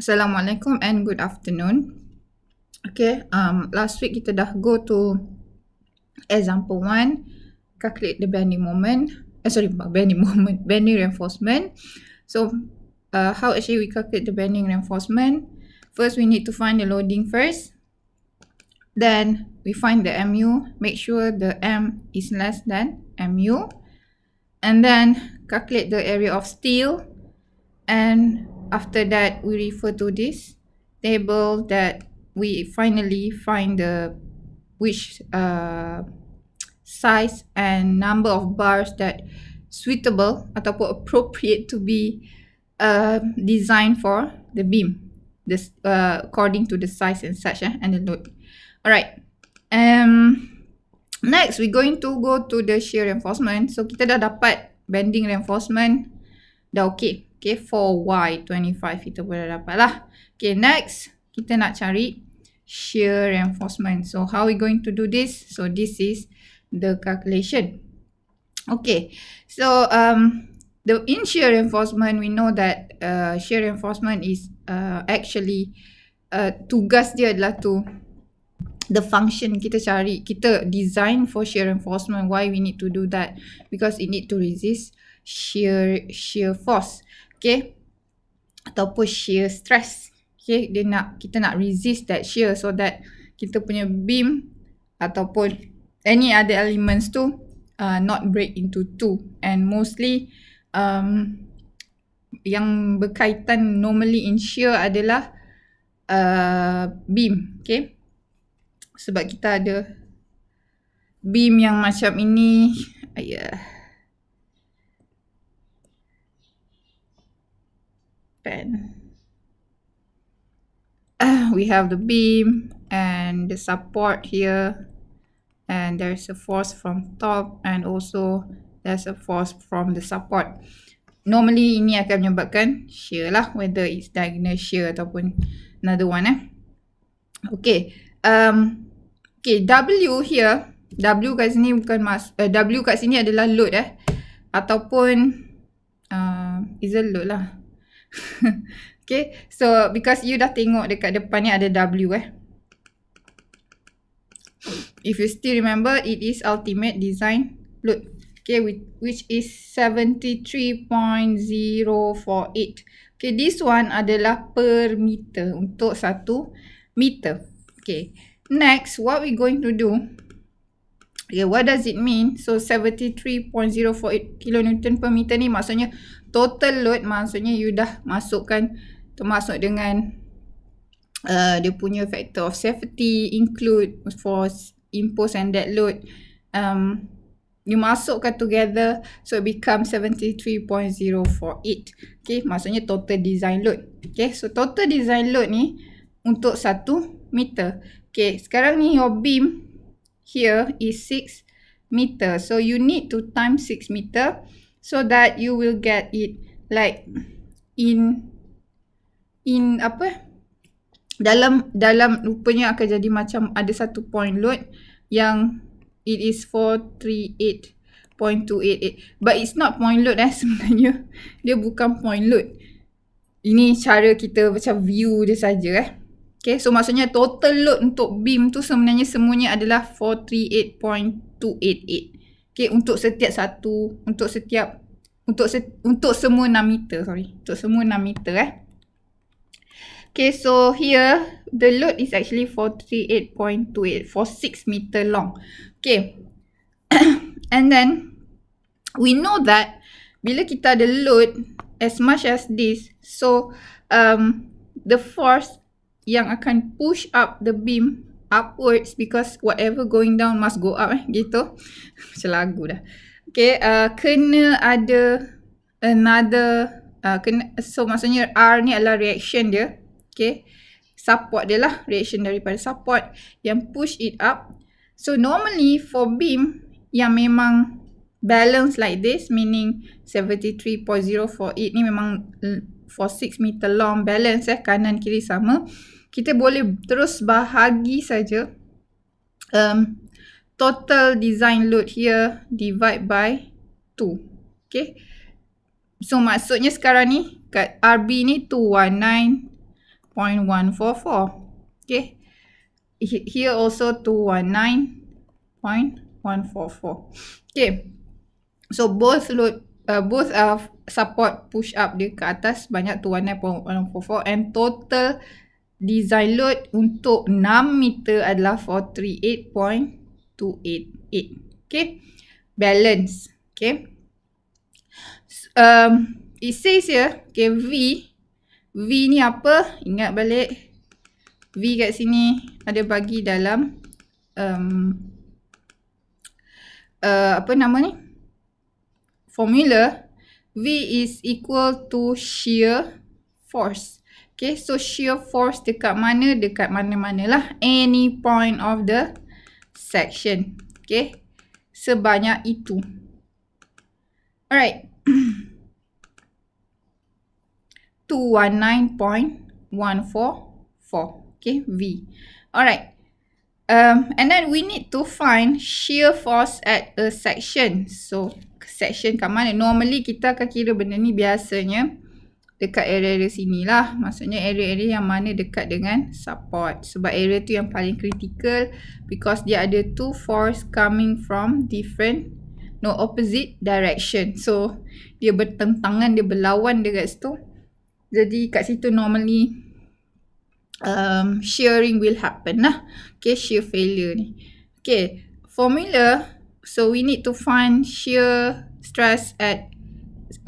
Assalamualaikum and good afternoon. Okay, um, last week kita dah go to example one, calculate the bending moment. Eh, sorry, bending moment, bending reinforcement. So, uh, how actually we calculate the bending reinforcement? First, we need to find the loading first. Then, we find the mu. Make sure the m is less than mu. And then, calculate the area of steel. And after that we refer to this table that we finally find the which uh, size and number of bars that suitable ataupun appropriate to be uh, designed for the beam this uh, according to the size and such eh, and the load alright um next we going to go to the shear reinforcement so kita dah dapat bending reinforcement dah okay Okay, for y 25 kita boleh dapat lah. Okay, next kita nak cari shear reinforcement. So, how we going to do this? So, this is the calculation. Okay, so um, the in shear reinforcement, we know that uh, shear reinforcement is uh, actually uh, tugas dia adalah to the function kita cari, kita design for shear reinforcement. Why we need to do that? Because it need to resist shear shear force. Okay. Ataupun shear stress. Okay. Dia nak, kita nak resist that shear so that kita punya beam ataupun any other elements tu uh, not break into two. And mostly um, yang berkaitan normally in shear adalah uh, beam. Okay. Sebab kita ada beam yang macam ini. Ayah. open. Ah, we have the beam and the support here and there's a force from top and also there's a force from the support. Normally ini akan menyebabkan shear lah whether it's diagonal shear ataupun another one eh. Okay. Um, okay W here. W kat sini bukan mas uh, W kat sini adalah load eh. Ataupun uh, is a load lah. okay so because you dah tengok dekat depan ni ada W eh if you still remember it is ultimate design load okay which is 73.048 okay this one adalah per meter untuk satu meter okay next what we going to do Okay, what does it mean? So, 73.048 kilonewton per meter ni maksudnya total load maksudnya you dah masukkan termasuk dengan uh, dia punya factor of safety include for impose and dead load um, you masukkan together so it become 73.048 okay maksudnya total design load okay so total design load ni untuk satu meter okay sekarang ni your beam here is 6 meter so you need to time 6 meter so that you will get it like in in apa dalam dalam rupanya akan jadi macam ada satu point load yang it is 438.288 but it's not point load eh sebenarnya dia bukan point load ini cara kita macam view dia saja eh Okay, so maksudnya total load untuk beam tu sebenarnya semuanya adalah 438.288. Okay, untuk setiap satu, untuk setiap, untuk se, untuk semua enam meter, sorry. Untuk semua enam meter eh. Okay, so here, the load is actually 438.28, for six meter long. Okay, and then, we know that, bila kita ada load, as much as this, so, um, the force yang akan push up the beam upwards because whatever going down must go up eh gitu macam lagu dah okay uh, kena ada another uh, kena, so maksudnya R ni adalah reaction dia okay support dia lah reaction daripada support yang push it up so normally for beam yang memang balance like this meaning 73.0 for it ni memang for 6 meter long balance eh kanan kiri sama kita boleh terus bahagi saja um, total design load here divide by 2 okay so maksudnya sekarang ni kat RB ni 219.144 okay here also 219.144 okay so both load uh, both are support push up dia ke atas banyak tu 1.144 and total design load untuk 6 meter adalah 438.288. Okay. Balance. Okay. Um, it says here, okay, V. V ni apa? Ingat balik. V kat sini ada bagi dalam um, uh, apa nama ni? Formula. V is equal to shear force. Okay, so shear force dekat mana? Dekat mana mana lah. Any point of the section. Okay, sebanyak itu. Alright. 219.144. Okay, V. Alright. Um, and then we need to find shear force at a section. So, section kat mana. Normally kita akan kira benda ni biasanya dekat area-area sini lah. Maksudnya area-area yang mana dekat dengan support. Sebab area tu yang paling critical because dia ada two force coming from different no opposite direction. So dia bertentangan, dia berlawan dekat situ. Jadi kat situ normally um, shearing will happen lah. Okay, shear failure ni. Okay, formula. So we need to find shear stress at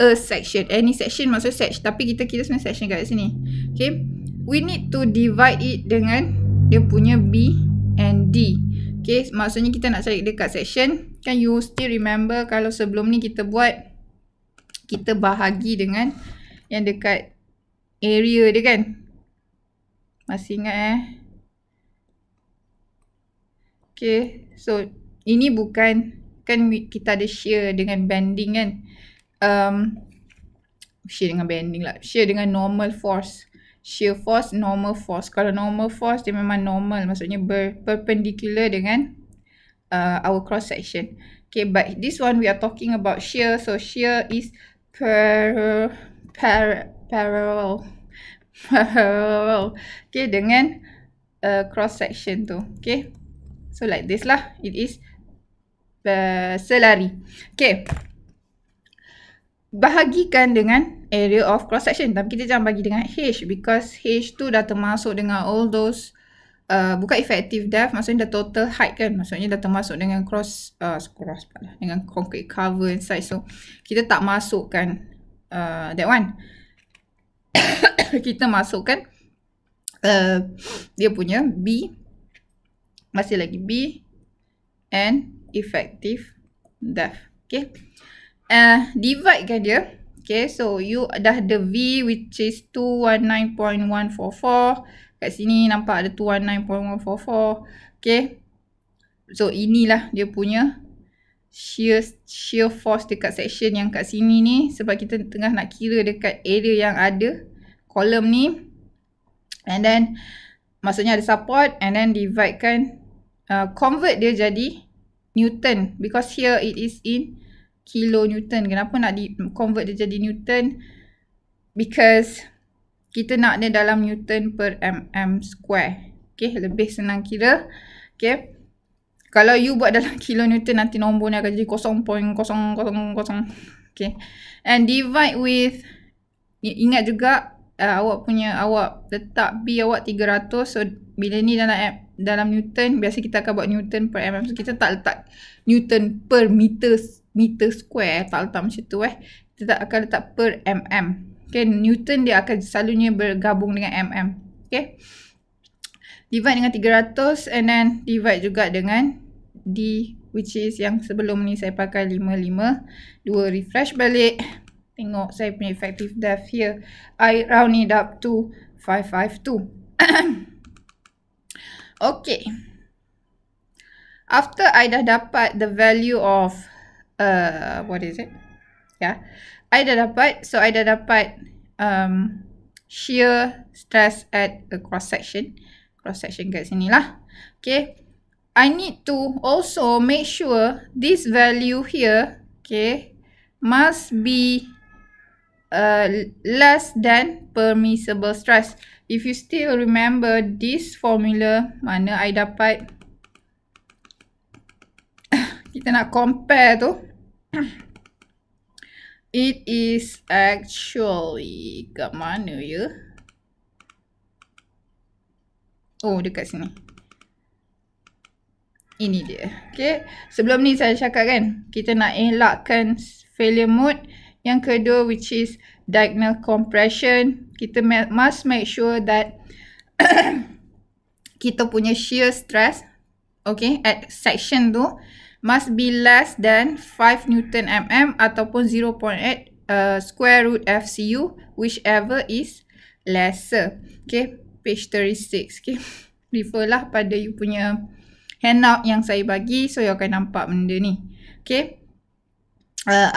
a section any section maksud section tapi kita kira sebenarnya section kat sini okay we need to divide it dengan dia punya B and D okay maksudnya kita nak cari dekat section kan you still remember kalau sebelum ni kita buat kita bahagi dengan yang dekat area dia kan masih ingat eh okay so ini bukan kan kita ada share dengan bending kan um, share dengan banding lah share dengan normal force shear force normal force kalau normal force dia memang normal maksudnya ber- perpendicular dengan uh, our cross section okay but this one we are talking about shear so shear is per per parallel parallel okay dengan uh, cross section tu okay so like this lah it is selari. Okay. Bahagikan dengan area of cross section. Tapi kita jangan bagi dengan H because H tu dah termasuk dengan all those Uh, bukan effective depth maksudnya the total height kan maksudnya dah termasuk dengan cross uh, cross pula dengan concrete cover and size so kita tak masukkan uh, that one kita masukkan uh, dia punya B masih lagi B and effective depth. Okay. Uh, divide kan dia. Okay. So you dah the V which is 219.144. Kat sini nampak ada 219.144. Okay. So inilah dia punya shear shear force dekat section yang kat sini ni sebab kita tengah nak kira dekat area yang ada kolom ni and then maksudnya ada support and then divide kan uh, convert dia jadi Newton because here it is in kilo Newton. Kenapa nak di convert dia jadi Newton? Because kita nak dia dalam Newton per mm square. Okay, lebih senang kira. Okay. Kalau you buat dalam kilo Newton nanti nombor ni akan jadi 0.000. Okay. And divide with ingat juga uh, awak punya awak letak B awak 300 so bila ni dalam app dalam newton biasa kita akan buat newton per mm so kita tak letak newton per meter meter square tak letak macam tu eh kita tak akan letak per mm okay newton dia akan selalunya bergabung dengan mm okay divide dengan 300 and then divide juga dengan d which is yang sebelum ni saya pakai 55 dua refresh balik tengok saya punya effective depth here i round it up to 552 Okay. After I dah dapat the value of uh, what is it? Yeah. I dah dapat. So, I dah dapat um, shear stress at a cross section. Cross section kat sini lah. Okay. I need to also make sure this value here, okay, must be uh, less than permissible stress if you still remember this formula mana I dapat kita nak compare tu it is actually kat mana ya oh dekat sini ini dia okay. sebelum ni saya cakap kan kita nak elakkan failure mode yang kedua which is diagonal compression kita must make sure that kita punya shear stress okay at section tu must be less than 5 newton mm ataupun 0.8 uh, square root fcu whichever is lesser okay page 36 okay refer lah pada you punya handout yang saya bagi so you akan nampak benda ni okay uh,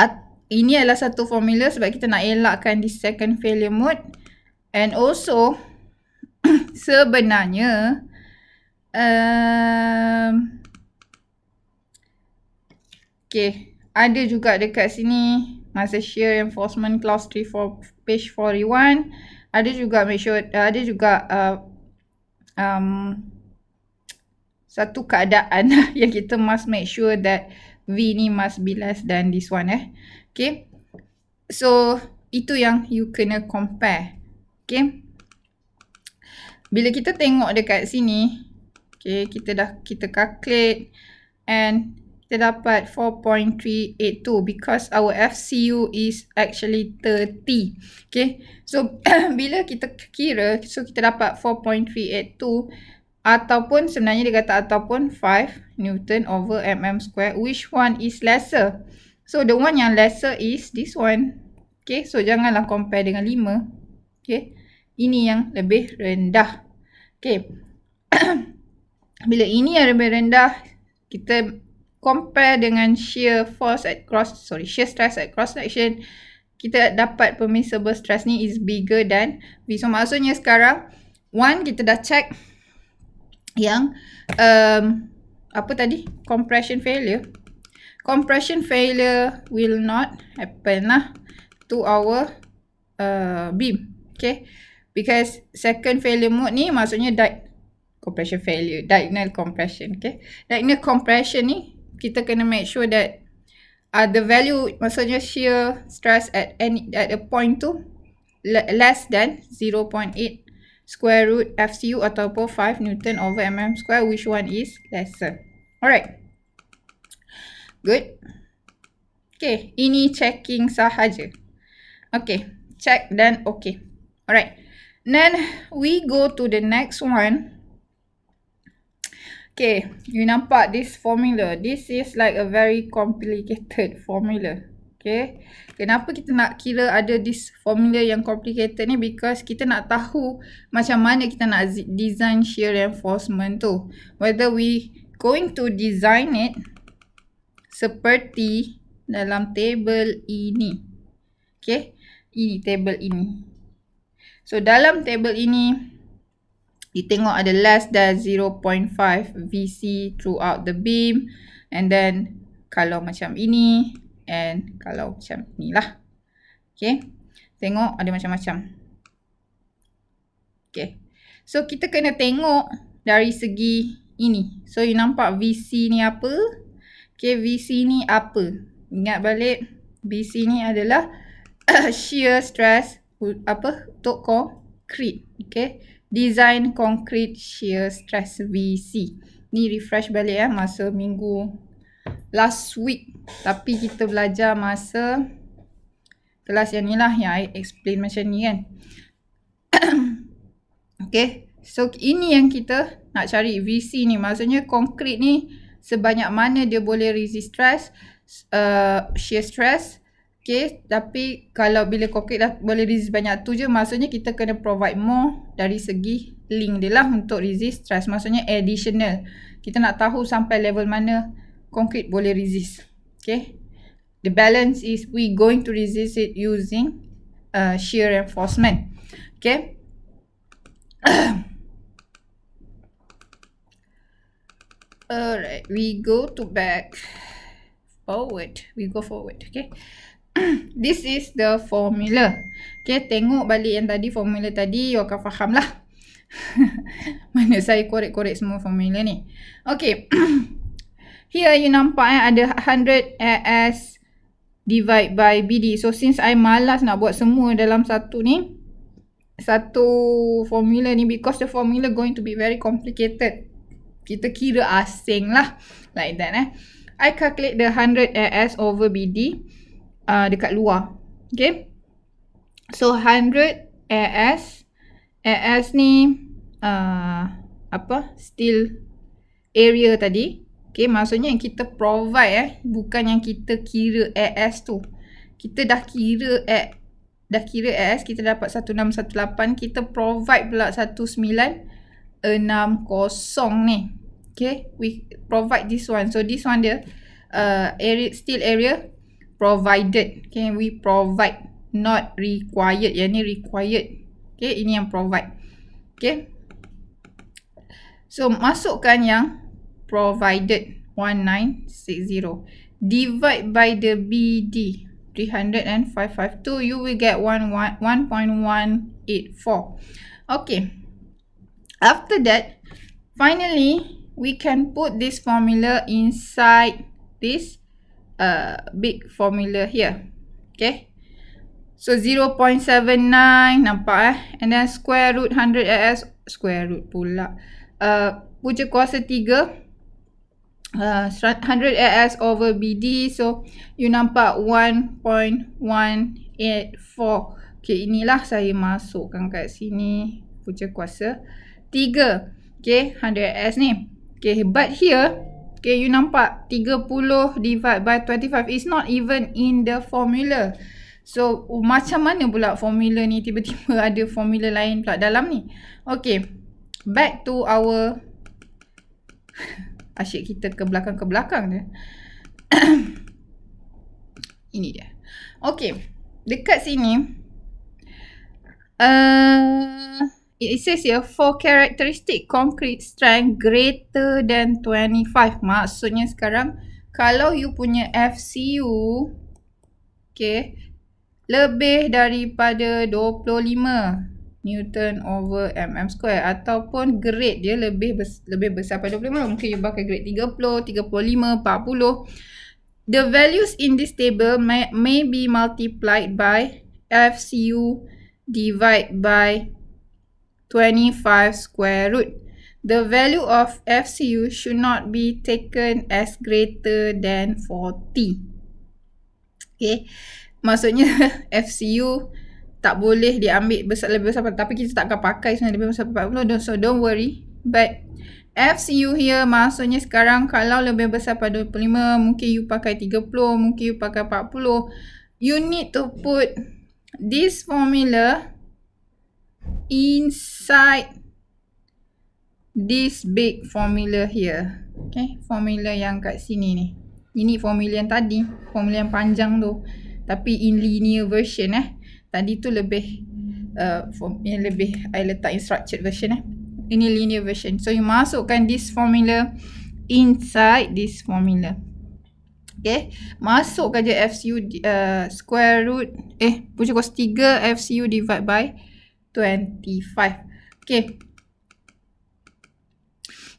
ini adalah satu formula sebab kita nak elakkan di second failure mode and also sebenarnya um, okay ada juga dekat sini masa shear reinforcement class 3 for page 41 ada juga make sure uh, ada juga uh, um, satu keadaan yang kita must make sure that V ni must be less than this one eh. Okay. So, itu yang you kena compare. Okay. Bila kita tengok dekat sini. Okay. Kita dah, kita calculate. And, kita dapat 4.382 because our FCU is actually 30. Okay. So, bila kita kira, so kita dapat 4.382 ataupun sebenarnya dia kata ataupun 5 Newton over mm square. Which one is lesser? So the one yang lesser is this one. Okay, so janganlah compare dengan 5. Okay, ini yang lebih rendah. Okay, bila ini yang lebih rendah, kita compare dengan shear force at cross, sorry, shear stress at cross section, kita dapat permissible stress ni is bigger than V. So maksudnya sekarang, one kita dah check yang um, apa tadi? Compression failure compression failure will not happen lah to our uh, beam. Okay. Because second failure mode ni maksudnya died. Compression failure. Diagonal compression. Okay. Diagonal compression ni kita kena make sure that uh, the value maksudnya shear stress at any at a point tu less than 0.8 square root FCU ataupun 5 Newton over mm square which one is lesser. Alright. Good. Okay, ini checking sahaja. Okay, check dan okay. Alright. Then we go to the next one. Okay, you nampak this formula. This is like a very complicated formula. Okay. Kenapa kita nak kira ada this formula yang complicated ni? Because kita nak tahu macam mana kita nak design shear reinforcement tu. Whether we going to design it seperti dalam table ini. Okay. Ini table ini. So dalam table ini, kita tengok ada less than 0.5 VC throughout the beam. And then kalau macam ini and kalau macam ni lah. Okay. Tengok ada macam-macam. Okay. So kita kena tengok dari segi ini. So you nampak VC ni apa? Okay, VC ni apa? Ingat balik, VC ni adalah shear stress apa? Untuk concrete. Okay, design concrete shear stress VC. Ni refresh balik eh, masa minggu last week. Tapi kita belajar masa kelas yang ni lah yang I explain macam ni kan. okay, so ini yang kita nak cari VC ni. Maksudnya concrete ni sebanyak mana dia boleh resist stress uh, sheer stress Okay, tapi kalau bila COVID dah boleh resist banyak tu je, maksudnya kita kena provide more dari segi link dia lah untuk resist stress. Maksudnya additional. Kita nak tahu sampai level mana concrete boleh resist. Okay. The balance is we going to resist it using uh, shear reinforcement. Okay. Alright, we go to back forward. We go forward, okay? This is the formula. Okay, tengok balik yang tadi formula tadi, you akan faham lah. Mana saya korek-korek semua formula ni. Okay. Here you nampak eh, ada 100 AS divide by BD. So, since I malas nak buat semua dalam satu ni, satu formula ni because the formula going to be very complicated kita kira asing lah. Like that eh. I calculate the 100 AS over BD uh, dekat luar. Okay. So 100 AS. AS ni uh, apa? Still area tadi. Okay, maksudnya yang kita provide eh. Bukan yang kita kira AS tu. Kita dah kira AS. Dah kira AS, kita dapat 1618. Kita provide pula 19 enam kosong ni. Okay, we provide this one. So this one dia uh, area still area provided. Okay, we provide not required. Yang ni required. Okay, ini yang provide. Okay. So masukkan yang provided 1960 divide by the BD 300 and 552 you will get 1.184. Okay after that finally we can put this formula inside this uh, big formula here okay so 0.79 nampak eh and then square root 100 as square root pula uh, puja kuasa 3 uh, 100 as over bd so you nampak 1.184 okay inilah saya masukkan kat sini puja kuasa 3 okay 100s ni okay but here okay you nampak 30 divide by 25 is not even in the formula so oh, macam mana pula formula ni tiba-tiba ada formula lain pula dalam ni okay back to our asyik kita ke belakang ke belakang dia ini dia okay dekat sini eh uh, It says here four characteristic concrete strength greater than 25. Maksudnya sekarang kalau you punya FCU okay, lebih daripada 25 Newton over mm square ataupun grade dia lebih bes- lebih besar pada 25 mungkin you pakai grade 30, 35, 40 The values in this table may, may be multiplied by FCU divide by 25 square root. The value of FCU should not be taken as greater than 40. Okay. Maksudnya FCU tak boleh diambil besar lebih besar tapi kita tak akan pakai sebenarnya lebih besar 40. Don't, so don't worry. But FCU here maksudnya sekarang kalau lebih besar pada 25 mungkin you pakai 30 mungkin you pakai 40 you need to put this formula inside this big formula here. Okay, formula yang kat sini ni. Ini formula yang tadi, formula yang panjang tu. Tapi in linear version eh. Tadi tu lebih, uh, yang lebih I letak in structured version eh. Ini linear version. So, you masukkan this formula inside this formula. Okay. Masukkan je FCU uh, square root. Eh, pucuk kos 3 FCU divide by 25. Okay.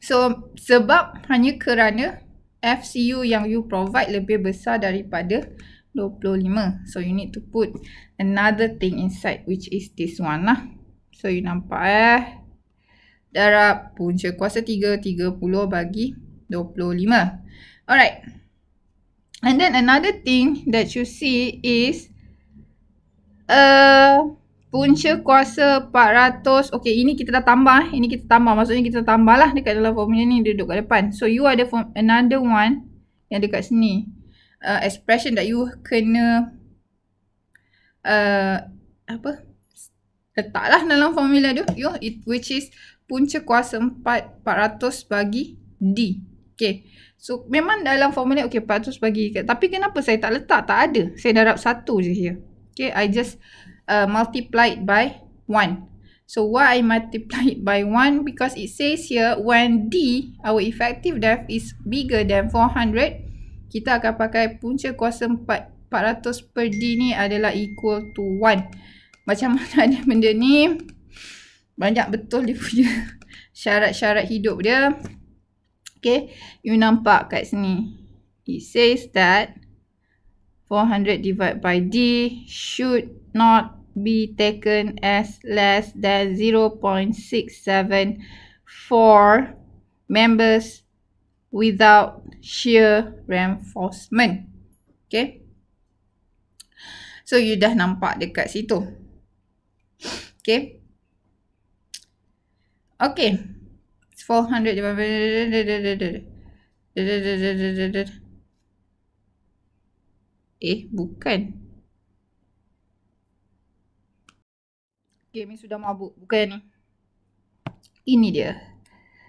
So, sebab hanya kerana FCU yang you provide lebih besar daripada 25. So, you need to put another thing inside which is this one lah. So, you nampak eh. Darab punca kuasa 3, 30 bagi 25. Alright. And then another thing that you see is uh, punca kuasa 400 okey ini kita dah tambah eh. ini kita tambah maksudnya kita tambah lah. dekat dalam formula ni dia duduk kat depan so you ada another one yang dekat sini uh, expression that you kena uh, apa letaklah dalam formula tu you it which is punca kuasa 4 400 bagi d okey so memang dalam formula okey 400 bagi tapi kenapa saya tak letak tak ada saya darab satu je here ya. okey i just uh, multiplied by 1. So why I multiply it by 1? Because it says here when D, our effective depth is bigger than 400, kita akan pakai punca kuasa 4. 400 per D ni adalah equal to 1. Macam mana ada benda ni? Banyak betul dia punya syarat-syarat hidup dia. Okay, you nampak kat sini. It says that 400 divided by D should not be taken as less than 0.674 members without shear reinforcement. Okay. So, you dah nampak dekat situ. Okay. Okay. 400. Eh, bukan. Okay, ni sudah mabuk. Buka yang ni. Ini dia.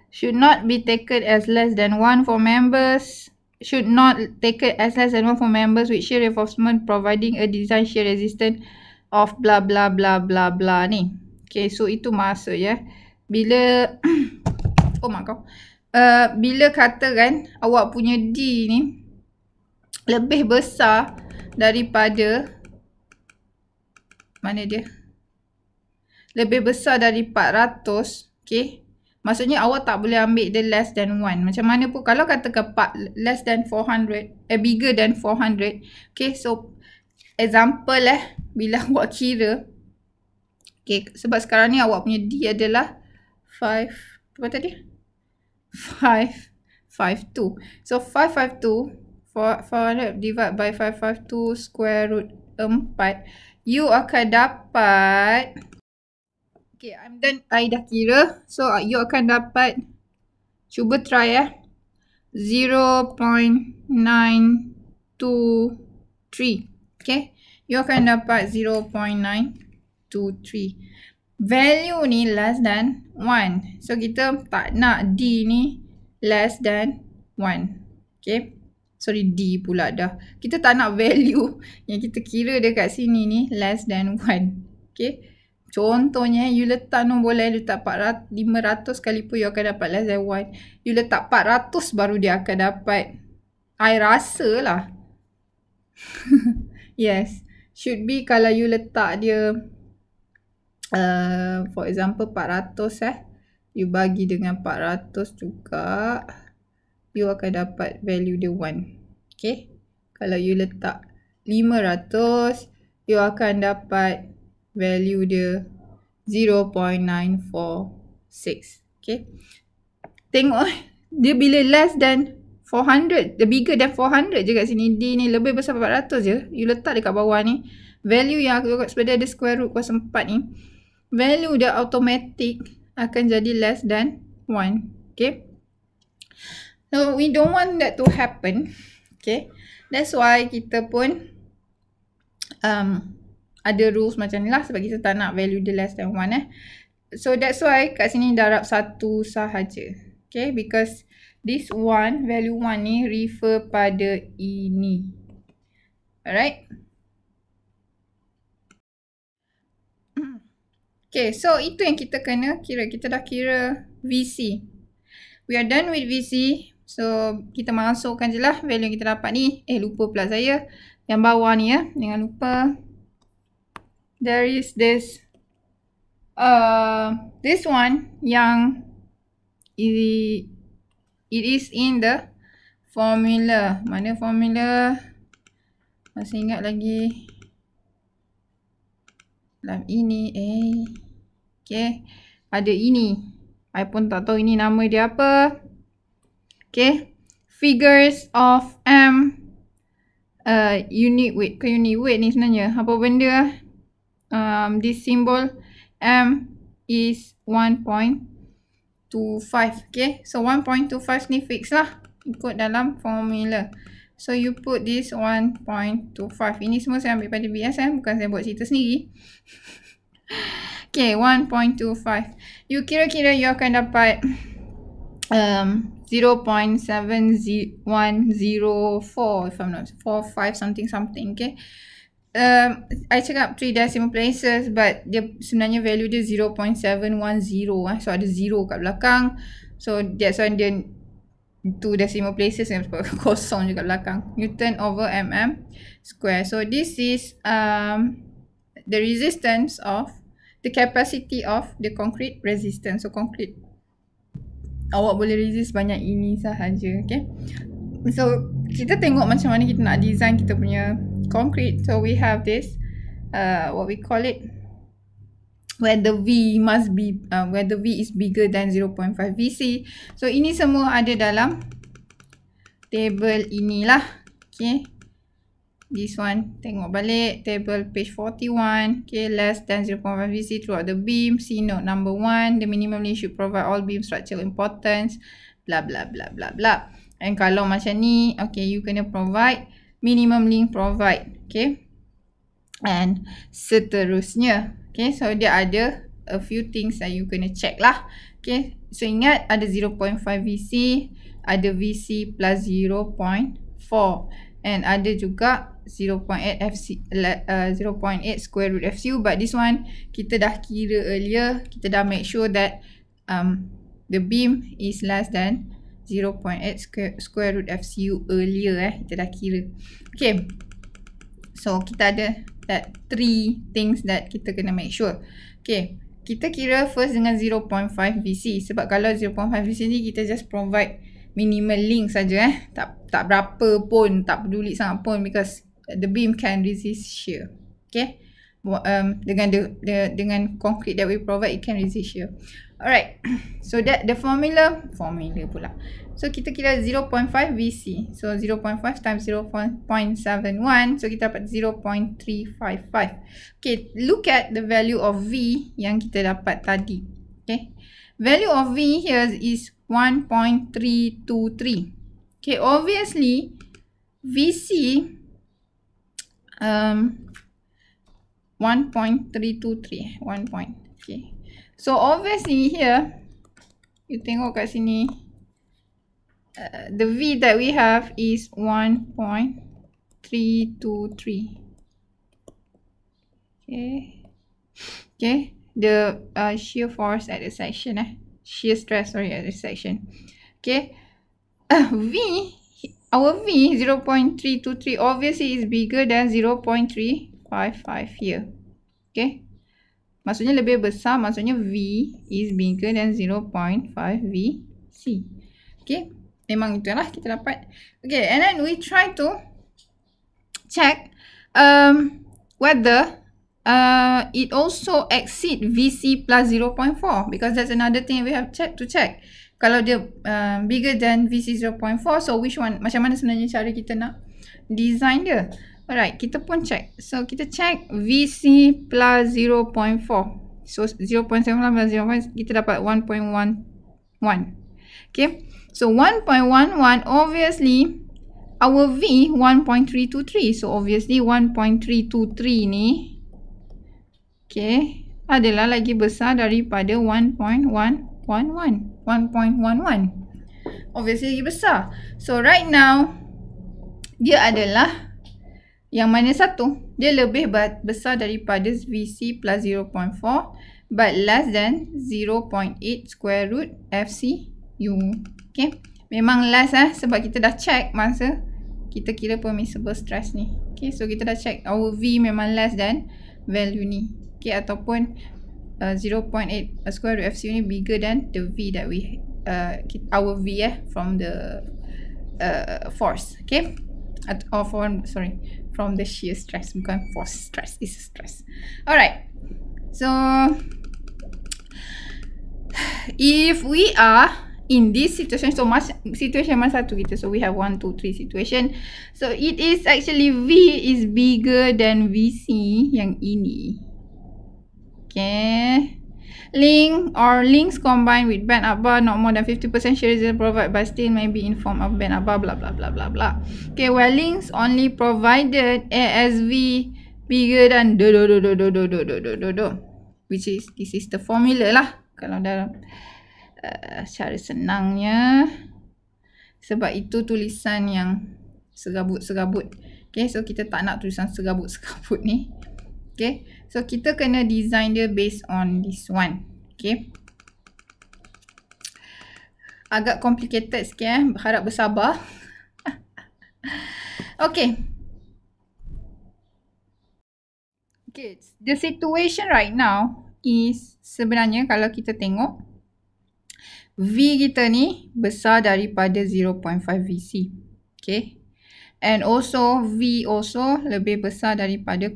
Should not be taken as less than one for members. Should not taken as less than one for members with shear reinforcement providing a design shear resistant of blah blah blah blah blah ni. Okay, so itu masa ya. Bila oh mak kau. Uh, bila kata kan awak punya D ni lebih besar daripada mana dia? lebih besar dari 400 okay maksudnya awak tak boleh ambil the less than one macam mana pun kalau katakan part less than 400 eh bigger than 400 okay so example eh bila awak kira okay sebab sekarang ni awak punya D adalah 5 berapa tadi 5 5.2. So 5.5.2 400 divide by 5.5.2 square root 4. You akan dapat Okay, I'm done. I dah kira. So, uh, you akan dapat. Cuba try eh. 0.923. Okay. You akan dapat 0.923. Value ni less than 1. So, kita tak nak D ni less than 1. Okay. Sorry, D pula dah. Kita tak nak value yang kita kira dekat sini ni less than 1. Okay. Contohnya, you letak no boleh, you letak 400, 500 kali pun you akan dapat less than one. You letak 400 baru dia akan dapat. I rasa lah. yes. Should be kalau you letak dia, uh, for example 400 eh. You bagi dengan 400 juga, you akan dapat value dia 1. Okay. Kalau you letak 500, you akan dapat 500 value dia 0.946. Okay. Tengok eh, dia bila less than 400, the bigger than 400 je kat sini. D ni lebih besar 400 je. You letak dekat bawah ni. Value yang aku tengok sebenarnya ada square root kuasa 4 ni. Value dia automatic akan jadi less than 1. Okay. So we don't want that to happen. Okay. That's why kita pun um, ada rules macam ni lah sebab kita tak nak value the less than one eh. So that's why kat sini darab satu sahaja. Okay because this one value one ni refer pada ini. Alright. Okay so itu yang kita kena kira. Kita dah kira VC. We are done with VC. So kita masukkan je lah value yang kita dapat ni. Eh lupa pula saya. Yang bawah ni ya. Jangan lupa there is this uh this one yang it, it is in the formula mana formula masih ingat lagi dalam ini eh okey ada ini i pun tak tahu ini nama dia apa okey figures of m uh, unit weight ke unit weight ni sebenarnya apa benda um, this symbol M is 1.25. Okay, so 1.25 ni fix lah. Ikut dalam formula. So, you put this 1.25. Ini semua saya ambil pada BSM. Eh? Bukan saya buat cerita sendiri. okay, 1.25. You kira-kira you akan dapat um, 0.7104 if I'm not 45 something something okay uh, I cakap 3 decimal places but dia sebenarnya value dia 0.710 eh. So ada 0 kat belakang. So that's why dia 2 decimal places dan kosong juga belakang. Newton over mm square. So this is um, the resistance of the capacity of the concrete resistance. So concrete awak boleh resist banyak ini sahaja. Okay. So kita tengok macam mana kita nak design kita punya concrete so we have this uh, what we call it where the V must be uh, where the V is bigger than 0.5 VC so ini semua ada dalam table inilah okay this one tengok balik table page 41 okay less than 0.5 VC throughout the beam C note number one, the minimum length should provide all beam structural importance blah blah blah blah blah and kalau macam ni okay you kena provide minimum link provide okay and seterusnya okay so dia ada a few things that you kena check lah okay so ingat ada 0.5 VC ada VC plus 0.4 and ada juga 0.8 FC uh, 0.8 square root FCU but this one kita dah kira earlier kita dah make sure that um, the beam is less than 0.8 square, square root fcu earlier eh kita dah kira okay so kita ada that three things that kita kena make sure okay kita kira first dengan 0.5 vc sebab kalau 0.5 vc ni kita just provide minimal link saja eh tak tak berapa pun tak peduli sangat pun because the beam can resist shear okay um, dengan the, the dengan concrete that we provide it can resist shear. Alright. So that the formula formula pula. So kita kira 0.5 VC. So 0.5 times 0.71. So kita dapat 0.355. Okay, look at the value of V yang kita dapat tadi. Okay. Value of V here is 1.323. Okay, obviously VC um 1 point. Okay. So obviously here, you tengok kat sini, uh, the V that we have is 1.323. Okay. Okay. The uh, shear force at the section. Eh. Shear stress, sorry, at the section. Okay. Uh, v, our V, 0.323, obviously is bigger than 0.55 here. Okay. Maksudnya lebih besar maksudnya V is bigger than 0.5 VC. Okay. Memang itulah kita dapat. Okay. And then we try to check um, whether uh, it also exceed VC plus 0.4. Because that's another thing we have check to check. Kalau dia uh, bigger than VC 0.4. So which one? Macam mana sebenarnya cara kita nak design dia? Alright, kita pun check. So, kita check VC plus 0.4. So, 0.7 lah plus 0.4, kita dapat 1.11. Okay. So, 1.11, obviously, our V 1.323. So, obviously, 1.323 ni, okay, adalah lagi besar daripada 1.111. 1.11. Obviously, lagi besar. So, right now, dia adalah 1.11 yang mana satu dia lebih besar daripada VC plus 0.4 but less than 0.8 square root FC U. Okay. Memang less eh sebab kita dah check masa kita kira permissible stress ni. Okay. So kita dah check our V memang less than value ni. Okay. Ataupun uh, 0.8 square root FC U ni bigger than the V that we uh, our V eh from the uh, force. Okay. At, or from, sorry from the sheer stress bukan force stress is stress alright so if we are in this situation so much situation masa tu kita so we have one two three situation so it is actually v is bigger than vc yang ini okay link or links combined with band upper not more than 50% share is provided but still may be informed of band upper blah blah blah blah blah. Okay, where links only provided ASV bigger than do do do do do do do do do do do which is this is the formula lah kalau dalam uh, cara senangnya sebab itu tulisan yang segabut-segabut. Okay, so kita tak nak tulisan segabut-segabut ni. Okay. So, kita kena design dia based on this one. Okay. Agak complicated sikit eh. Harap bersabar. okay. Kids, the situation right now is sebenarnya kalau kita tengok V kita ni besar daripada 0.5 VC. Okay. And also V also lebih besar daripada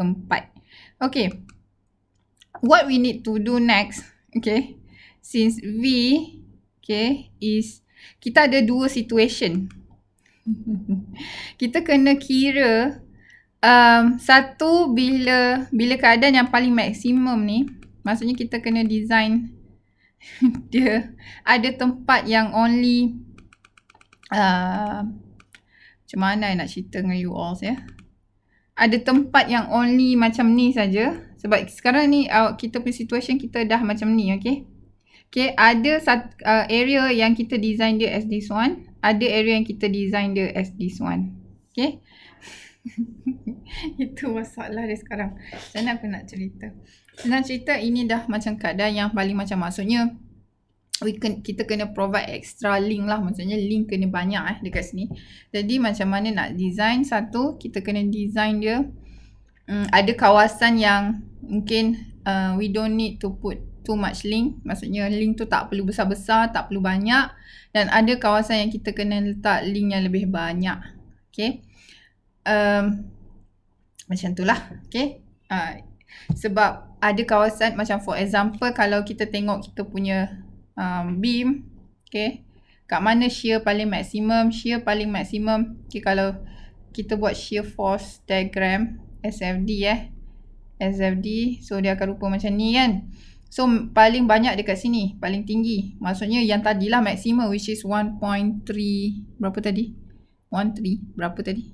keempat. Okay. What we need to do next. Okay. Since V. Okay. Is. Kita ada dua situation. kita kena kira. Um, satu bila. Bila keadaan yang paling maksimum ni. Maksudnya kita kena design. dia. Ada tempat yang only. Uh, macam mana nak cerita dengan you all ya. Yeah? ada tempat yang only macam ni saja sebab sekarang ni uh, kita punya situation kita dah macam ni okey okey ada satu uh, area yang kita design dia as this one ada area yang kita design dia as this one okey itu masalah dia sekarang macam aku nak cerita senang cerita ini dah macam keadaan yang paling macam maksudnya we can, kita kena provide extra link lah maksudnya link kena banyak eh dekat sini jadi macam mana nak design satu kita kena design dia um, ada kawasan yang mungkin uh, we don't need to put too much link maksudnya link tu tak perlu besar-besar tak perlu banyak dan ada kawasan yang kita kena letak link yang lebih banyak okay um, macam tu lah okay uh, sebab ada kawasan macam for example kalau kita tengok kita punya um, beam okay kat mana shear paling maksimum shear paling maksimum okay kalau kita buat shear force diagram SFD eh SFD so dia akan rupa macam ni kan so paling banyak dekat sini paling tinggi maksudnya yang tadilah maksimum which is 1.3 berapa tadi 1.3 berapa tadi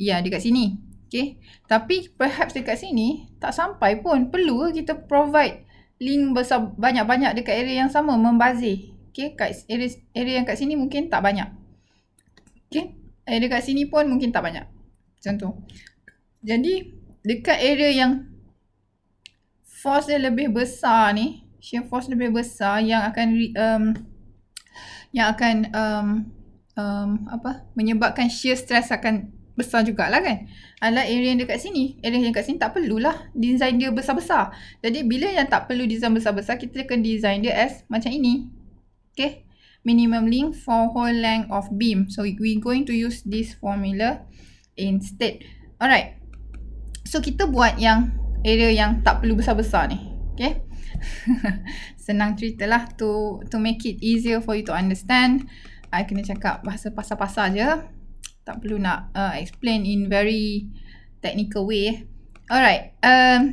ya yeah, dekat sini Okay. Tapi perhaps dekat sini tak sampai pun. Perlu kita provide link besar banyak-banyak dekat area yang sama membazir. Okay, kat area, area yang kat sini mungkin tak banyak. Okay, area kat sini pun mungkin tak banyak. Macam tu. Jadi, dekat area yang force dia lebih besar ni, shear force lebih besar yang akan um, yang akan um, um, apa menyebabkan shear stress akan besar jugalah kan. Alah area yang dekat sini. Area yang dekat sini tak perlulah design dia besar-besar. Jadi bila yang tak perlu design besar-besar, kita akan design dia as macam ini. Okay. Minimum length for whole length of beam. So we going to use this formula instead. Alright. So kita buat yang area yang tak perlu besar-besar ni. Okay. Senang cerita lah to, to make it easier for you to understand. I kena cakap bahasa pasar-pasar je tak perlu nak uh, explain in very technical way eh. Alright, um,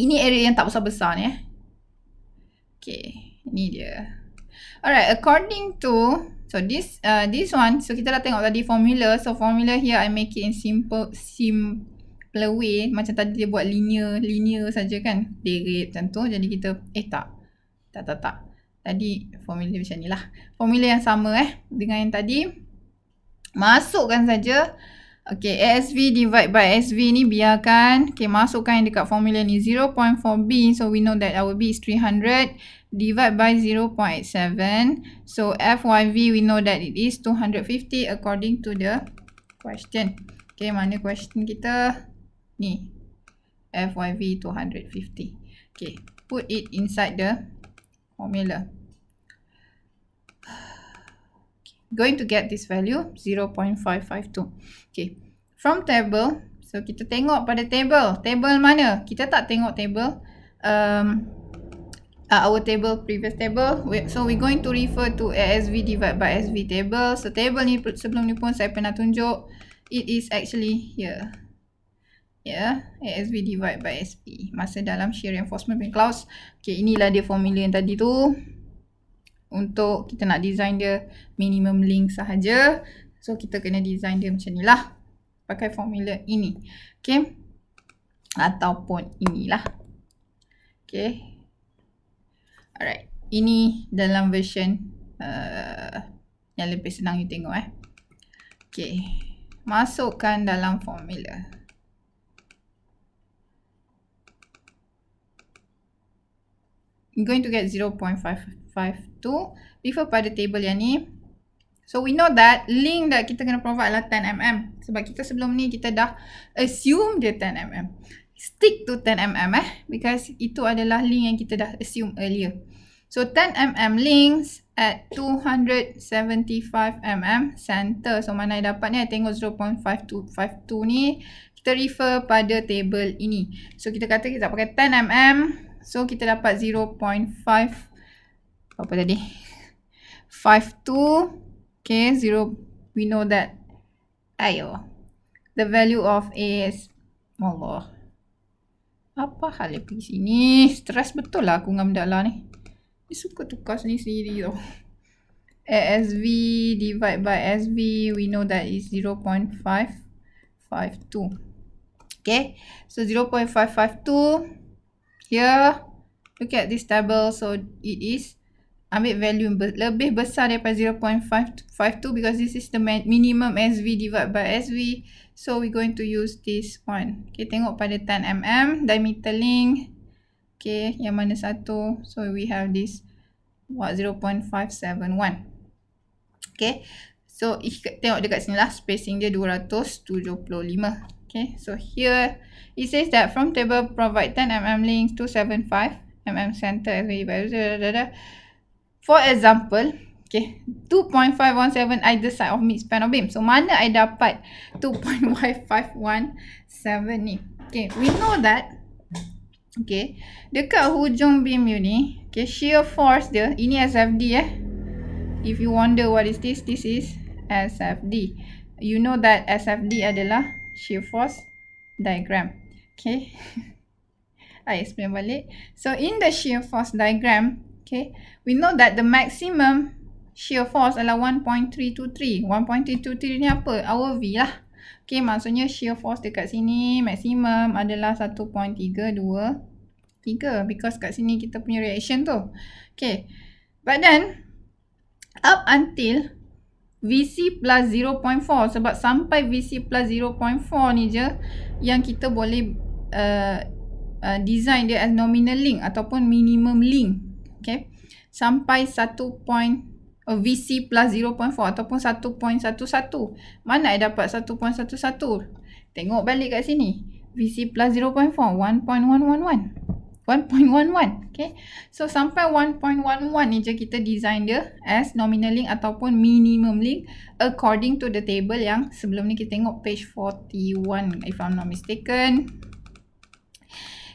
ini area yang tak besar-besar ni eh. Okay, ni dia. Alright, according to, so this uh, this one, so kita dah tengok tadi formula. So formula here, I make it in simple, simple way. Macam tadi dia buat linear, linear saja kan. Derit macam tu. Jadi kita, eh tak. Tak, tak, tak. Tadi formula macam ni lah. Formula yang sama eh. Dengan yang Tadi. Masukkan saja. Okey, ASV divide by SV ni biarkan. Okey, masukkan yang dekat formula ni 0.4B. So, we know that our B is 300 divide by 0.7. So, FYV we know that it is 250 according to the question. Okey, mana question kita? Ni. FYV 250. Okey, put it inside the Formula. going to get this value 0.552. Okay. From table, so kita tengok pada table. Table mana? Kita tak tengok table. Um, uh, our table, previous table. We, so we going to refer to ASV divided by SV table. So table ni sebelum ni pun saya pernah tunjuk. It is actually here. Yeah, ASV divided by SP. Masa dalam shear reinforcement clause. Okay, inilah dia formula yang tadi tu untuk kita nak design dia minimum link sahaja. So kita kena design dia macam ni lah. Pakai formula ini. Okay. Ataupun inilah. Okay. Alright. Ini dalam version uh, yang lebih senang you tengok eh. Okay. Masukkan dalam formula. I'm going to get 0.52 refer pada table yang ni. So we know that link that kita kena provide adalah 10mm. Sebab kita sebelum ni kita dah assume dia 10mm. Stick to 10mm eh. Because itu adalah link yang kita dah assume earlier. So 10mm links at 275mm center. So mana yang dapat ni I tengok 0.52 ni. Kita refer pada table ini. So kita kata kita pakai 10mm. So kita dapat 0.5 apa tadi 52 okay 0 we know that ayo the value of a is Allah apa hal yang pergi sini stress betul lah aku dengan benda lah ni dia suka tukar sini sendiri tu ASV divide by SV we know that is 0.552 okay so 0.552 here look at this table so it is 0.552 ambil value lebih besar daripada 0.52 because this is the minimum SV divided by SV. So we going to use this one. Okay, tengok pada 10mm diameter link. Okay, yang mana satu. So we have this what 0.571. Okay, so ik- tengok dekat sini lah spacing dia 275. Okay, so here it says that from table provide 10mm link 275 mm center SV value. For example, okay, 2.517 either side of midspan of beam. So, mana I dapat 2.517 ni? Okay, we know that, okay, dekat hujung beam you ni, okay, shear force dia, ini SFD eh. Ya. If you wonder what is this, this is SFD. You know that SFD adalah shear force diagram. Okay. I explain balik. So, in the shear force diagram, Okay, we know that the maximum shear force adalah 1.323. 1.323 ni apa? Our V lah. Okay, maksudnya shear force dekat sini maximum adalah 1.323 because kat sini kita punya reaction tu. Okay, but then up until VC plus 0.4 sebab sampai VC plus 0.4 ni je yang kita boleh uh, uh, design dia as nominal link ataupun minimum link okay, sampai satu point uh, VC plus 0.4 ataupun 1.11. Mana I dapat 1.11? Tengok balik kat sini. VC plus 0.4, 1.111. 1.11. Okay. So, sampai 1.11 ni je kita design dia as nominal link ataupun minimum link according to the table yang sebelum ni kita tengok page 41 if I'm not mistaken.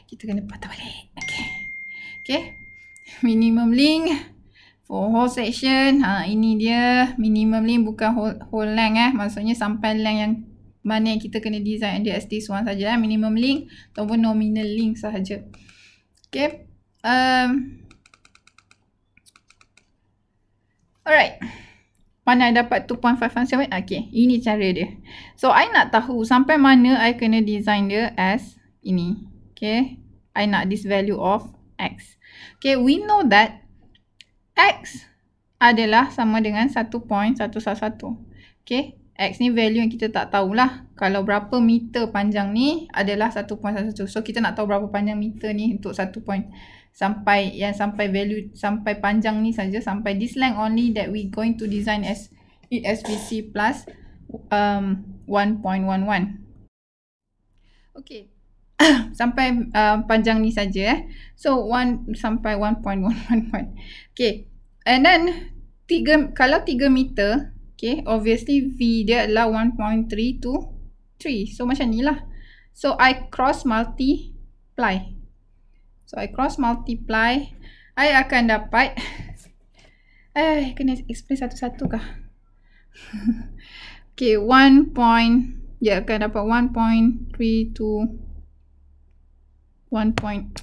Kita kena patah balik. Okay. Okay minimum link for whole section. Ha, ini dia minimum link bukan whole, whole length eh. Maksudnya sampai length yang mana yang kita kena design under ST1 saja eh. Minimum link ataupun nominal link sahaja. Okay. Um, alright. Mana I dapat 2.5 function Okay. Ini cara dia. So, I nak tahu sampai mana I kena design dia as ini. Okay. I nak this value of X. Okay, we know that X adalah sama dengan 1.111. Okay, X ni value yang kita tak tahulah. Kalau berapa meter panjang ni adalah 1.11. So, kita nak tahu berapa panjang meter ni untuk 1 point. Sampai, yang sampai value, sampai panjang ni saja Sampai this length only that we going to design as it as plus um, 1.11. Okay, sampai uh, panjang ni saja eh. So one sampai point. Okay. And then tiga, kalau 3 meter, okay, obviously V dia adalah 1.3 to 3. So macam ni lah. So I cross multiply. So I cross multiply. I akan dapat. Eh, kena explain satu-satu kah? okay, 1 point. yeah, akan dapat 1.32 one point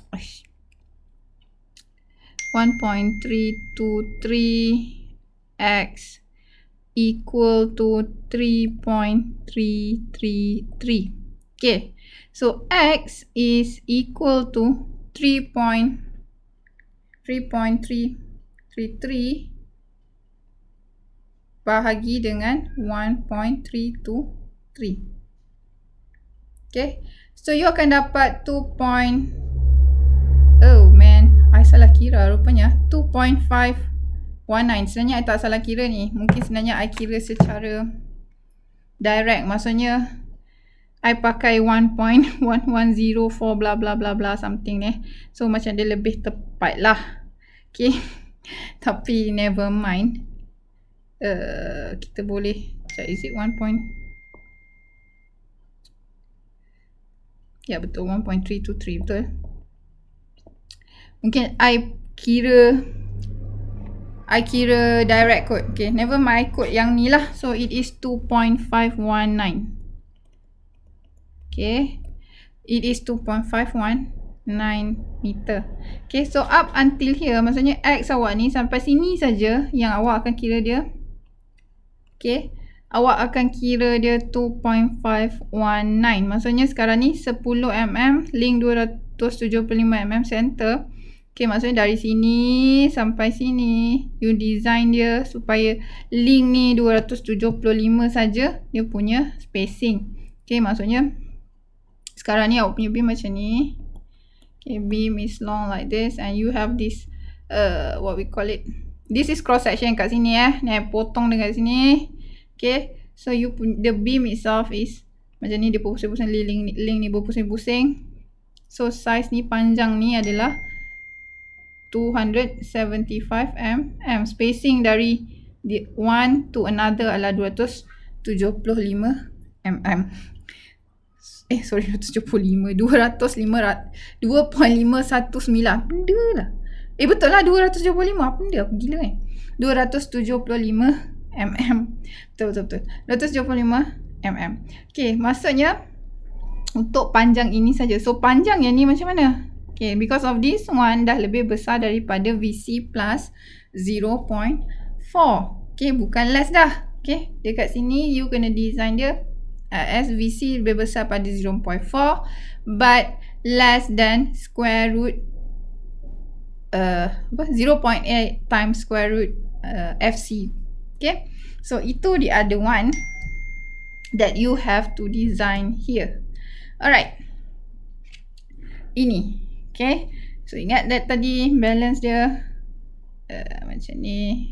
one point three two three x equal to three point three three three. Okay, so x is equal to three point three point three three three. Bahagi dengan 1.323. Okay. So you akan dapat 2 point Oh man I salah kira rupanya 2.519 Sebenarnya I tak salah kira ni Mungkin sebenarnya I kira secara Direct maksudnya I pakai 1.1104 bla bla bla bla something ni. Eh. So macam dia lebih tepat lah. Okay. Tapi never mind. Uh, kita boleh check is it 1. Ya betul 1.323 betul eh? Mungkin I kira I kira direct code Okay never my code yang ni lah So it is 2.519 Okay It is 2.519 meter Okay so up until here Maksudnya X awak ni sampai sini saja Yang awak akan kira dia Okay awak akan kira dia 2.519 maksudnya sekarang ni 10mm link 275mm center ok maksudnya dari sini sampai sini you design dia supaya link ni 275 saja dia punya spacing ok maksudnya sekarang ni awak punya beam macam ni ok beam is long like this and you have this uh, what we call it this is cross section kat sini eh ni eh, potong dekat sini Okay, so you pun the beam itself is macam ni dia berpusing-pusing link, link ni berpusing-pusing. So size ni panjang ni adalah 275 mm. Spacing dari the one to another adalah 275 mm. Eh sorry 275 205, 2519 Benda lah Eh betul lah 275 Apa Dia aku gila kan eh. 275 mm. Betul betul betul. 275 mm. okay maksudnya untuk panjang ini saja. So panjang yang ni macam mana? Okay, because of this one dah lebih besar daripada VC plus 0.4. Okay, bukan less dah. Okay, dekat sini you kena design dia uh, as VC lebih besar pada 0.4 but less than square root uh, apa? 0.8 times square root uh, FC. Okay. So itu the other one that you have to design here. Alright. Ini. Okay. So ingat that tadi balance dia uh, macam ni.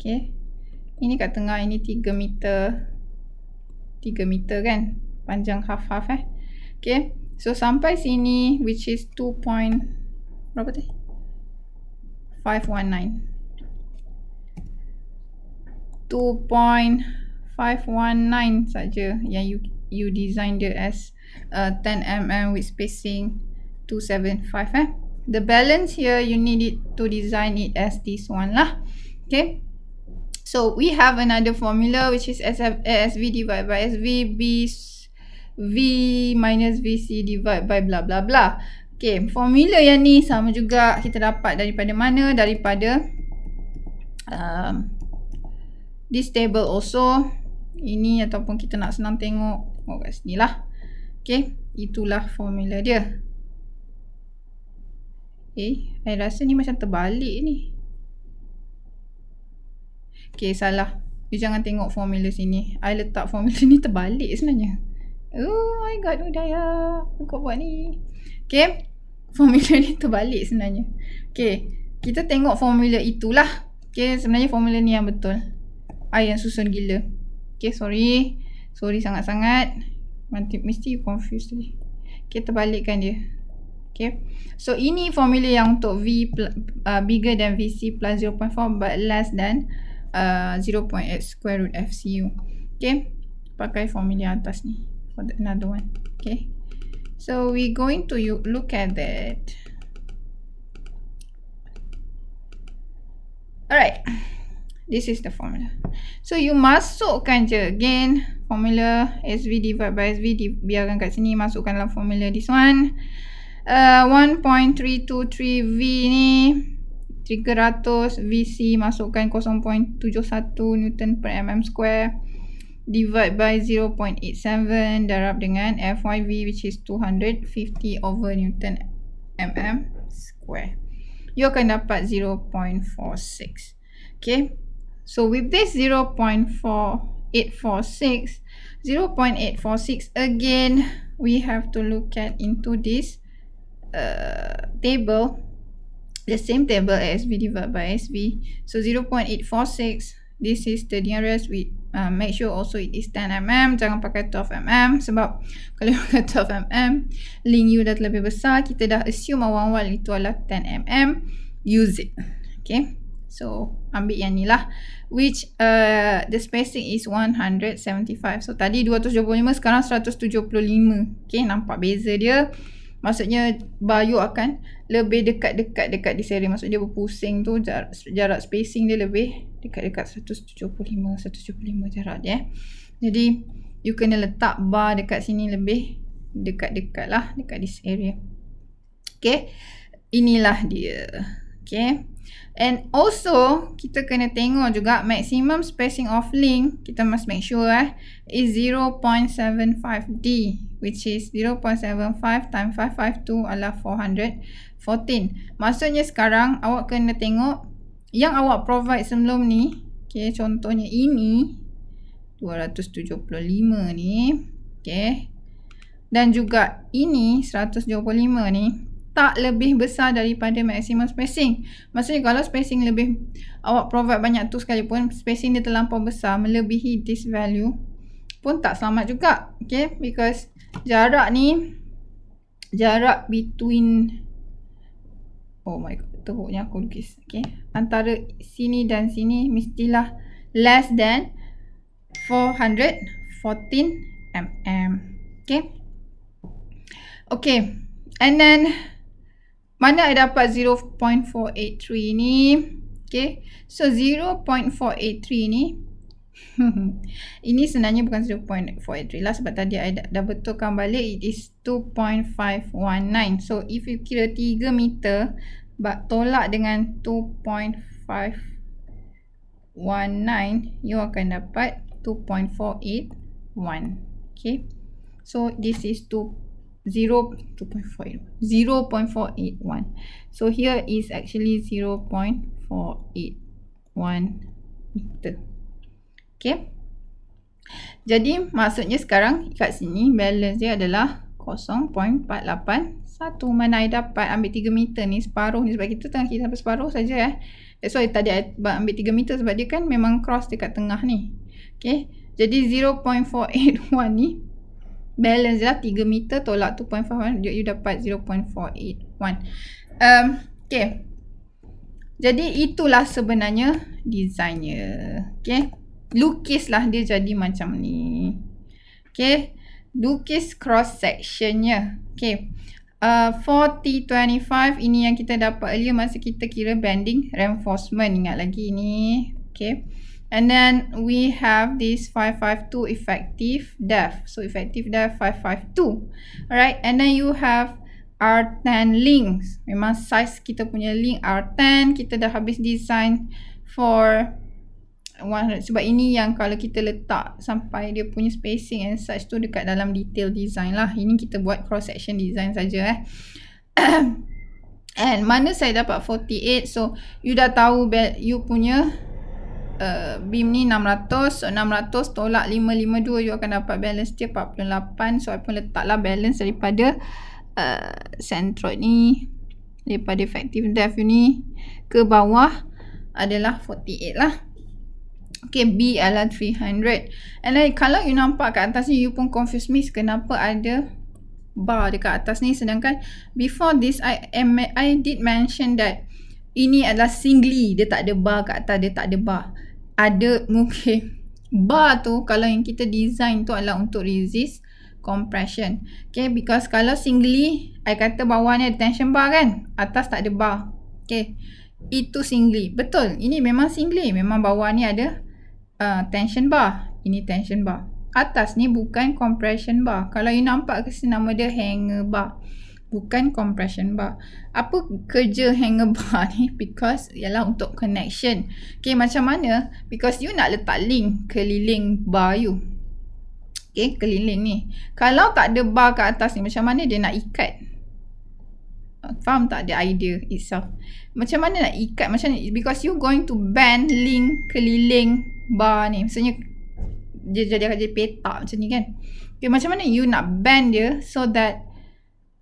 Okay. Ini kat tengah ini 3 meter. 3 meter kan. Panjang half-half eh. Okay. So sampai sini which is 2 2.519 saja yang you you design dia as uh, 10mm with spacing 275 eh the balance here you need it to design it as this one lah okay so we have another formula which is SF, asv divided by sv b v minus vc divided by blah blah blah okay formula yang ni sama juga kita dapat daripada mana daripada um, this table also ini ataupun kita nak senang tengok oh kat sini lah ok itulah formula dia eh okay. saya rasa ni macam terbalik ni Okay, salah you jangan tengok formula sini I letak formula ni terbalik sebenarnya oh my god udaya ah. aku buat ni Okay, formula ni terbalik sebenarnya Okay, kita tengok formula itulah Okay, sebenarnya formula ni yang betul I yang susun gila Okay sorry Sorry sangat-sangat Mati, Mesti you confused tadi Okay terbalikkan dia Okay So ini formula yang untuk V pl- uh, Bigger than VC plus 0.4 But less than uh, 0.8 square root FCU Okay Pakai formula atas ni For the another one Okay So we going to you look at that Alright this is the formula. So you masukkan je again formula SV divided by SV di biarkan kat sini masukkan dalam formula this one. Uh, 1.323 V ni 300 VC masukkan 0.71 Newton per mm square divide by 0.87 darab dengan FYV which is 250 over Newton mm square. You akan dapat 0.46. Okay. So with this 0 0.4846, 0 0.846 again, we have to look at into this uh, table, the same table as V divided by SV. So 0 0.846, this is the nearest we uh, make sure also it is 10 mm, jangan pakai 12 mm sebab kalau you pakai 12 mm, link you dah lebih besar, kita dah assume awal-awal itu adalah 10 mm, use it. Okay. So ambil yang ni lah Which uh, the spacing is 175 So tadi 275 sekarang 175 Okay nampak beza dia Maksudnya bayu akan lebih dekat-dekat dekat di seri Maksudnya berpusing tu jarak, jarak spacing dia lebih dekat-dekat 175 175 jarak dia eh. Jadi you kena letak bar dekat sini lebih dekat-dekat lah dekat di area Okay inilah dia Okay And also, kita kena tengok juga maximum spacing of link, kita must make sure eh, is 0.75D, which is 0.75 times 552 adalah 414. Maksudnya sekarang, awak kena tengok yang awak provide sebelum ni, okay, contohnya ini, 275 ni, okay, dan juga ini, 125 ni, tak lebih besar daripada maximum spacing. Maksudnya kalau spacing lebih awak provide banyak tu sekalipun spacing dia terlampau besar melebihi this value pun tak selamat juga. Okay because jarak ni jarak between oh my god teruknya aku lukis. Okay antara sini dan sini mestilah less than 414 mm. Okay. Okay. And then mana I dapat 0.483 ni? Okay. So, 0.483 ni. ini sebenarnya bukan 0.483 lah. Sebab tadi I dah, dah betulkan balik. It is 2.519. So, if you kira 3 meter. But tolak dengan 2.519. You akan dapat 2.481. Okay. So, this is 2. 0 0.481 so here is actually 0.481 meter okay jadi maksudnya sekarang kat sini balance dia adalah 0.481 mana I dapat ambil 3 meter ni separuh ni sebab kita tengah kita sampai separuh saja eh that's why tadi I ambil 3 meter sebab dia kan memang cross dekat tengah ni okay jadi 0.481 ni balance lah 3 meter tolak 2.51 you, you dapat 0.481 um, okay jadi itulah sebenarnya designnya okay lukislah dia jadi macam ni okay lukis cross sectionnya okay uh, 40-25 ini yang kita dapat earlier masa kita kira bending reinforcement ingat lagi ni okay And then we have this 552 effective depth. So effective depth 552. Alright. And then you have R10 links. Memang size kita punya link R10. Kita dah habis design for 100. Sebab ini yang kalau kita letak sampai dia punya spacing and such tu dekat dalam detail design lah. Ini kita buat cross section design saja eh. and mana saya dapat 48. So you dah tahu you punya Eh, BIM ni 600 600 tolak 552 you akan dapat balance dia 48 so I pun letaklah balance daripada uh, centroid ni daripada effective depth ni ke bawah adalah 48 lah Okay, B adalah 300 And then, kalau you nampak kat atas ni You pun confuse me kenapa ada Bar dekat atas ni Sedangkan before this I, I did mention that Ini adalah singly Dia tak ada bar kat atas, dia tak ada bar ada mungkin bar tu kalau yang kita design tu adalah untuk resist compression. Okay, because kalau singly, I kata bawah ni ada tension bar kan? Atas tak ada bar. Okay, itu singly. Betul, ini memang singly. Memang bawah ni ada uh, tension bar. Ini tension bar. Atas ni bukan compression bar. Kalau you nampak ke sini nama dia hanger bar bukan compression bar. Apa kerja hanger bar ni? Because ialah untuk connection. Okay, macam mana? Because you nak letak link keliling bar you. Okay, keliling ni. Kalau tak ada bar kat atas ni, macam mana dia nak ikat? Faham tak the idea itself? Macam mana nak ikat? Macam ni? Because you going to bend link keliling bar ni. Maksudnya, dia jadi akan jadi petak macam ni kan. Okay, macam mana you nak bend dia so that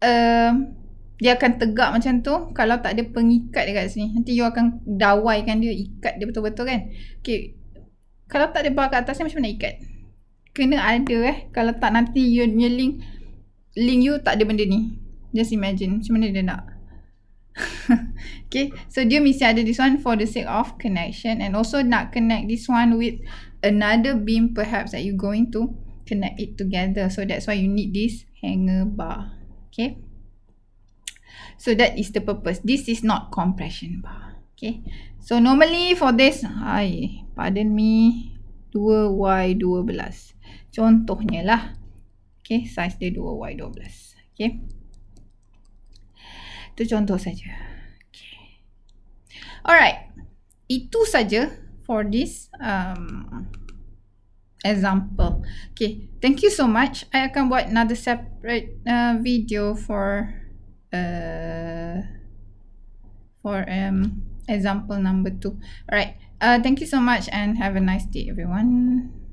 Ehm, dia akan tegak macam tu kalau tak ada pengikat dekat sini. Nanti you akan dawaikan dia, ikat dia betul-betul kan. Okay. Kalau tak ada bar kat atas ni macam mana ikat? Kena ada eh. Kalau tak nanti you punya link, link you tak ada benda ni. Just imagine macam mana dia nak. okay. So dia mesti ada this one for the sake of connection and also nak connect this one with another beam perhaps that you going to connect it together. So that's why you need this hanger bar okay so that is the purpose this is not compression bar okay so normally for this I pardon me 2y12 contohnya lah okay size dia 2y12 okay itu contoh saja okay alright itu saja for this um, example. Okay, thank you so much. I akan buat another separate uh, video for uh, for um, example number two. Alright, uh, thank you so much and have a nice day, everyone.